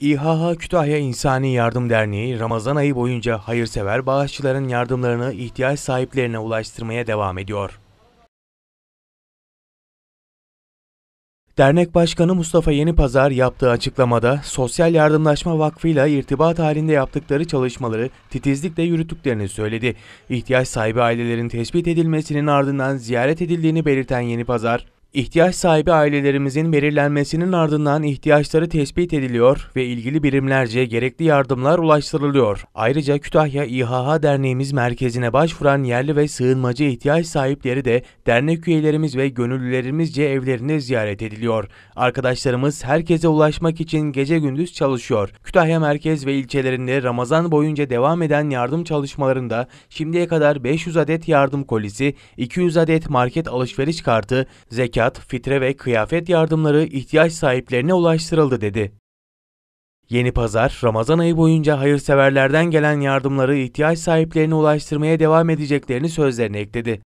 İHH Kütahya İnsani Yardım Derneği Ramazan ayı boyunca hayırsever bağışçıların yardımlarını ihtiyaç sahiplerine ulaştırmaya devam ediyor. Dernek Başkanı Mustafa Yenipazar yaptığı açıklamada Sosyal Yardımlaşma Vakfı ile irtibat halinde yaptıkları çalışmaları titizlikle yürüttüklerini söyledi. İhtiyaç sahibi ailelerin tespit edilmesinin ardından ziyaret edildiğini belirten Yenipazar, İhtiyaç sahibi ailelerimizin belirlenmesinin ardından ihtiyaçları tespit ediliyor ve ilgili birimlerce gerekli yardımlar ulaştırılıyor. Ayrıca Kütahya İHH Derneğimiz merkezine başvuran yerli ve sığınmacı ihtiyaç sahipleri de dernek üyelerimiz ve gönüllülerimizce evlerinde ziyaret ediliyor. Arkadaşlarımız herkese ulaşmak için gece gündüz çalışıyor. Kütahya merkez ve ilçelerinde Ramazan boyunca devam eden yardım çalışmalarında şimdiye kadar 500 adet yardım kolisi, 200 adet market alışveriş kartı, zeka zekat, fitre ve kıyafet yardımları ihtiyaç sahiplerine ulaştırıldı dedi. Yeni Pazar, Ramazan ayı boyunca hayırseverlerden gelen yardımları ihtiyaç sahiplerine ulaştırmaya devam edeceklerini sözlerine ekledi.